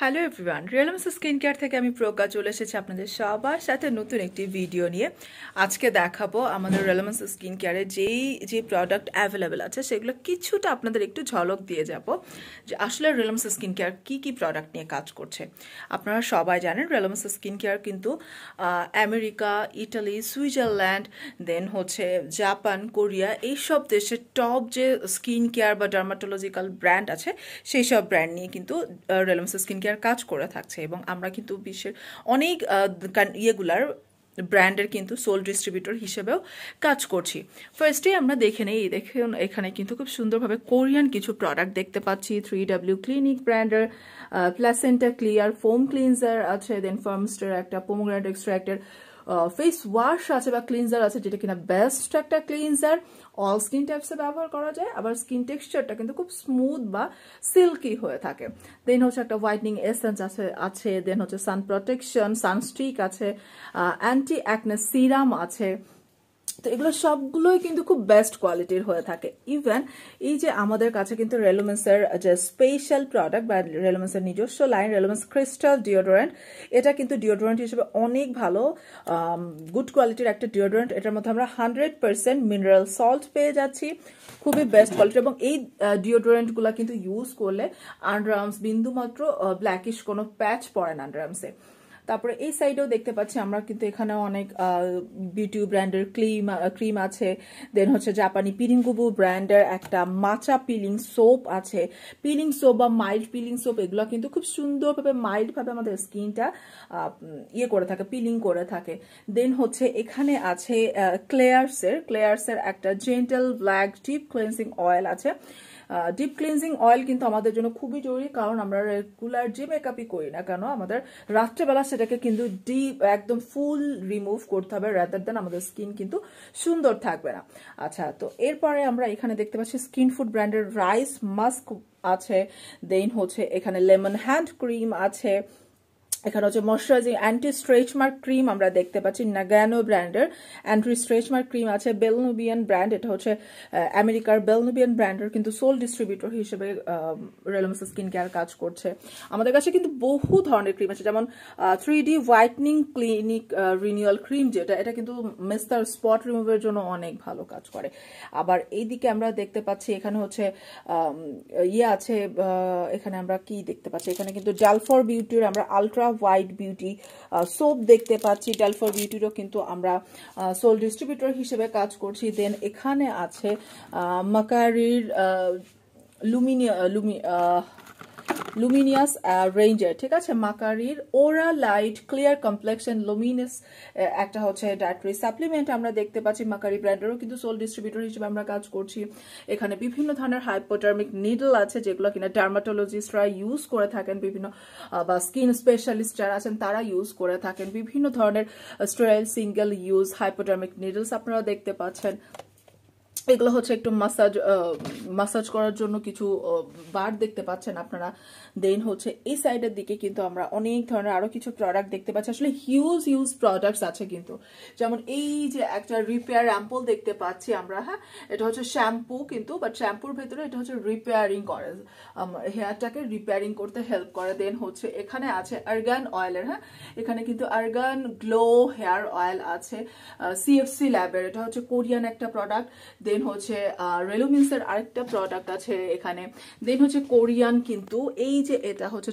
hello everyone Realms skin care থেকে আমি প্রজ্ঞা চলে এসেছি আপনাদের সবার সাথে নতুন একটি ভিডিও নিয়ে আজকে দেখাবো আমাদের রিয়েলমস স্কিন কেয়ারে যেই যে প্রোডাক্ট অ্যাভেলেবেল আছে সেগুলো কিছুটা আপনাদের একটু ঝলক দিয়ে যাব যে আসলে রিয়েলমস স্কিন কেয়ার কী কী প্রোডাক্ট নিয়ে কাজ করছে আপনারা সবাই জানেন রিয়েলমস স্কিন কেয়ার কিন্তু আমেরিকা ইটালি সুইজারল্যান্ড দেন হচ্ছে জাপান কোরিয়া এইসব দেশের টপ যে স্কিন কেয়ার বা ডার্মাটোলজিক্যাল ব্র্যান্ড আছে সেই সব ব্র্যান্ড নিয়ে কিন্তু রিয়েলমস স্কিন মিডিয়ার কাজ করে থাকছে এবং আমরা কিন্তু বিশ্বের অনেক ইয়েগুলার ব্র্যান্ডের কিন্তু সোল ডিস্ট্রিবিউটর হিসেবেও কাজ করছি ফার্স্টে আমরা দেখে নেই দেখে এখানে কিন্তু খুব সুন্দরভাবে কোরিয়ান কিছু প্রোডাক্ট দেখতে পাচ্ছি থ্রি ডাব্লিউ ক্লিনিক ব্র্যান্ডের প্লাসেন্টা ক্লিয়ার ফোম ক্লিনজার আছে দেন ফার্মস্টের একটা পোমোগ্রান্ড এক্সট্রাক্টের ফেস ওয়াশ আছে বা ক্লিনজার আছে যেটা কিনা বেস্ট একটা ক্লিনজার অল স্কিন টাইপসে ব্যবহার করা যায় আবার স্কিন টেক্সচারটা কিন্তু খুব স্মুথ বা সিল্কি হয়ে থাকে দেন হচ্ছে একটা হোয়াইটনিং এসেন্স আছে আছে দেন হচ্ছে সান প্রোটেকশন সানস্ট্রিক আছে অ্যান্টি অ্যাকনে সিরাম আছে তো এগুলো সবগুলোই কিন্তু খুব বেস্ট কোয়ালিটির হয়ে থাকে ইভেন এই যে আমাদের কাছে কিন্তু রেলোমেন্সের যে স্পেশাল প্রোডাক্ট বা রেলোমেন্সের নিজস্ব লাইন রেলোমেন্স ক্রিস্টাল ডিওডোরেন্ট এটা কিন্তু ডিওডোরেন্ট হিসেবে অনেক ভালো গুড um, কোয়ালিটির একটা ডিওডোরেন্ট এটার মধ্যে আমরা হান্ড্রেড পার্সেন্ট মিনারেল সল্ট পেয়ে যাচ্ছি খুবই বেস্ট কোয়ালিটি এবং এই ডিওডোরেন্টগুলো কিন্তু ইউজ করলে আন্ডারআর্মস বিন্দুমাত্র ব্ল্যাকিশ কোনো প্যাচ পড়ে না আন্ডারআর্মসে তারপরে এই সাইডেও দেখতে পাচ্ছি আমরা কিন্তু এখানে অনেক বিউটি ব্র্যান্ডের ক্রিম ক্রিম আছে দেন হচ্ছে জাপানি পিরিঙ্গুবু ব্র্যান্ডের একটা মাচা পিলিং সোপ আছে পিলিং সোপ বা মাইল্ড পিলিং সোপ এগুলো কিন্তু খুব সুন্দরভাবে মাইল্ডভাবে আমাদের স্কিনটা ইয়ে করে থাকে পিলিং করে থাকে দেন হচ্ছে এখানে আছে ক্লেয়ার্সের ক্লেয়ার্সের একটা gentle black tip cleansing oil আছে ডিপ ক্লিনজিং অয়েল কিন্তু আমাদের জন্য খুবই জরুরি কারণ আমরা রেগুলার যে মেকআপই করি না কেন আমাদের রাত্রেবেলা সেটাকে কিন্তু ডিপ একদম ফুল রিমুভ করতে হবে রাদার দেন আমাদের স্কিন কিন্তু সুন্দর থাকবে না আচ্ছা তো এরপরে আমরা এখানে দেখতে পাচ্ছি স্কিন ফুড ব্র্যান্ডের রাইস মাস্ক আছে দেন হচ্ছে এখানে লেমন হ্যান্ড ক্রিম আছে এখানে হচ্ছে moisturising anti stretch mark cream আমরা দেখতে পাচ্ছি নাগানো ব্র্যান্ডের অ্যান্টি স্ট্রেচ মার্ক ক্রিম আছে বেলনুবিয়ান ব্র্যান্ড এটা হচ্ছে আমেরিকার বেলনুবিয়ান ব্র্যান্ডের কিন্তু সোল ডিস্ট্রিবিউটর হিসেবে রেলমস স্কিন কেয়ার কাজ করছে আমাদের কাছে কিন্তু বহু ধরনের ক্রিম আছে যেমন three D whitening clinic renewal cream যেটা এটা কিন্তু মেস্তার স্পট রিমুভের জন্য অনেক ভালো কাজ করে আবার এইদিকে আমরা দেখতে পাচ্ছি এখানে হচ্ছে ইয়ে আছে এখানে আমরা কি দেখতে পাচ্ছি এখানে কিন্তু জালফর বিউটির আমরা আলট্রা আমরা হোয়াইট বিউটি সোপ দেখতে পাচ্ছি ডালফার বিউটিরও কিন্তু আমরা সোল ডিস্ট্রিবিউটর হিসেবে কাজ করছি দেন এখানে আছে মাকারির লুমিনি লুমি লুমিনিয়াস রেঞ্জার uh, ঠিক আছে মাকারির ওরা লাইট ক্লিয়ার কমপ্লেকশন লুমিনাস একটা হচ্ছে ডায়েটরি সাপ্লিমেন্ট আমরা দেখতে পাচ্ছি মাকারি ব্র্যান্ডেরও কিন্তু সোল ডিস্ট্রিবিউটর হিসেবে আমরা কাজ করছি এখানে বিভিন্ন ধরনের হাইপোটার্মিক নিডল আছে যেগুলো কিনা ডার্মাটোলজিস্টরা ইউজ করে থাকেন বিভিন্ন বা স্কিন স্পেশালিস্ট যারা আছেন তারা ইউজ করে থাকেন বিভিন্ন ধরনের sterile single use hypodermic needles আপনারা দেখতে পাচ্ছেন এগুলো হচ্ছে একটু মাসাজ মাসাজ করার জন্য কিছু বার দেখতে পাচ্ছেন আপনারা দেন হচ্ছে এই সাইডের দিকে কিন্তু আমরা অনেক ধরনের আরও কিছু প্রোডাক্ট দেখতে পাচ্ছি আসলে হিউজ হিউজ প্রোডাক্টস আছে কিন্তু যেমন এই যে একটা রিপেয়ার অ্যাম্পল দেখতে পাচ্ছি আমরা হ্যাঁ এটা হচ্ছে শ্যাম্পু কিন্তু বাট শ্যাম্পুর ভেতরে এটা হচ্ছে রিপেয়ারিং করে হেয়ারটাকে রিপেয়ারিং করতে হেল্প করে দেন হচ্ছে এখানে আছে আর্গান অয়েলের হ্যাঁ এখানে কিন্তু আর্গান গ্লো হেয়ার অয়েল আছে সিএফসি ল্যাবের এটা হচ্ছে কোরিয়ান একটা প্রোডাক্ট দেন দেন হচ্ছে রেলোমিন্সের আরেকটা প্রোডাক্ট আছে এখানে দেন হচ্ছে কোরিয়ান কিন্তু এই যে এটা হচ্ছে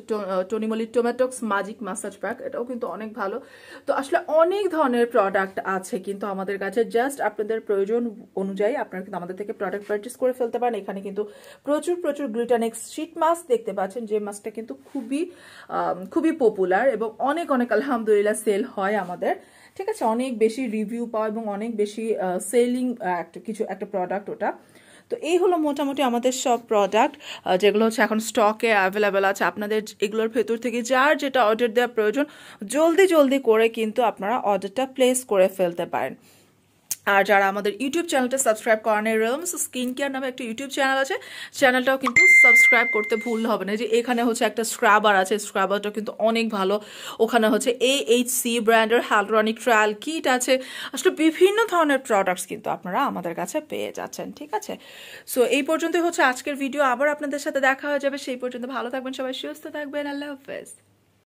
টনিমলি টোম্যাটোক্স মাজিক মাসাজ প্যাক এটাও কিন্তু অনেক ভালো তো আসলে অনেক ধরনের প্রোডাক্ট আছে কিন্তু আমাদের কাছে জাস্ট আপনাদের প্রয়োজন অনুযায়ী আপনারা কিন্তু আমাদের থেকে প্রোডাক্ট পার্চেস করে ফেলতে পারেন এখানে কিন্তু প্রচুর প্রচুর গ্লুটানিক্স শীট মাস্ক দেখতে পাচ্ছেন যে মাস্কটা কিন্তু খুবই খুবই পপুলার এবং অনেক অনেক আলহামদুলিল্লাহ সেল হয় আমাদের ঠিক আছে অনেক বেশি রিভিউ পাওয়া এবং অনেক বেশি সেলিং একটা কিছু একটা প্রোডাক্ট ওটা তো এই হলো মোটামুটি আমাদের সব প্রোডাক্ট যেগুলো হচ্ছে এখন স্টকে অ্যাভেলেবেল আছে আপনাদের এগুলোর ভেতর থেকে যার যেটা অর্ডার দেওয়া প্রয়োজন জলদি জলদি করে কিন্তু আপনারা অর্ডারটা প্লেস করে ফেলতে পারেন আর যারা আমাদের ইউটিউব চ্যানেলটা সাবস্ক্রাইব করানো রেমস স্কিন কেয়ার নামে একটা ইউটিউব চ্যানেল আছে চ্যানেলটাও কিন্তু সাবস্ক্রাইব করতে ভুল হবে না যে এখানে হচ্ছে একটা স্ক্রাবার আছে স্ক্রাবারটা কিন্তু অনেক ভালো ওখানে হচ্ছে এ এইচ সি ব্র্যান্ডের হ্যালরনিক ট্রায়াল কিট আছে আসলে বিভিন্ন ধরনের প্রোডাক্টস কিন্তু আপনারা আমাদের কাছে পেয়ে যাচ্ছেন ঠিক আছে সো এই পর্যন্তই হচ্ছে আজকের ভিডিও আবার আপনাদের সাথে দেখা হয়ে যাবে সেই পর্যন্ত ভালো থাকবেন সবাই সুস্থ থাকবেন আল্লাহ হাফেজ